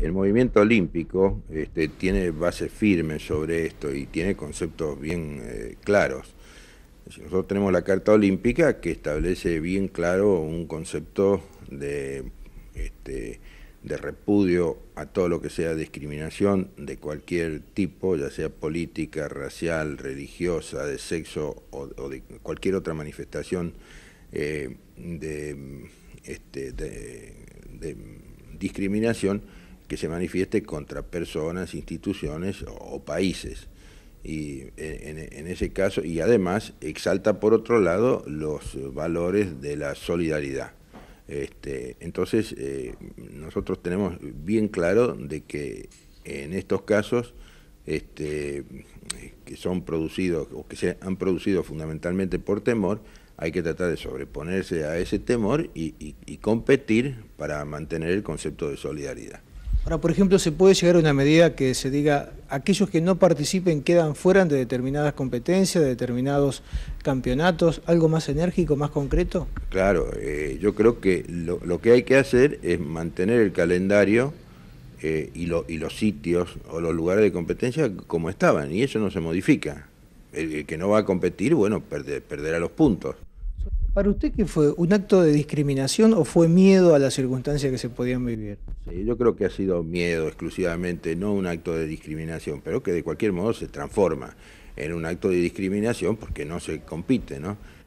El movimiento olímpico este, tiene bases firmes sobre esto y tiene conceptos bien eh, claros. Nosotros tenemos la Carta Olímpica que establece bien claro un concepto este, de, repudio a todo lo que sea discriminación de cualquier tipo, ya sea política, racial, religiosa, de sexo o, de cualquier otra manifestación eh, este, de discriminación que se manifieste contra personas, instituciones o, países. Y eh, en, ese caso, y además exalta por otro lado los valores de la solidaridad. Este, entonces, eh, nosotros tenemos bien claro de que en estos casos este, que son producidos o que se han producido fundamentalmente por temor, hay que tratar de sobreponerse a ese temor y competir para mantener el concepto de solidaridad. Ahora, por ejemplo, ¿se puede llegar a una medida que se diga aquellos que no participen quedan fuera de determinadas competencias, de determinados campeonatos? ¿Algo más enérgico, más concreto? Claro, eh, yo creo que lo, que hay que hacer es mantener el calendario eh, y, y, los sitios o los lugares de competencia como estaban, y eso no se modifica. El, que no va a competir, bueno, perderá los puntos. ¿Para usted qué fue? ¿Un acto de discriminación o fue miedo a las circunstancias que se podían vivir? Sí, yo creo que ha sido miedo exclusivamente, no un acto de discriminación, pero que de cualquier modo se transforma en un acto de discriminación porque no se compite, ¿no?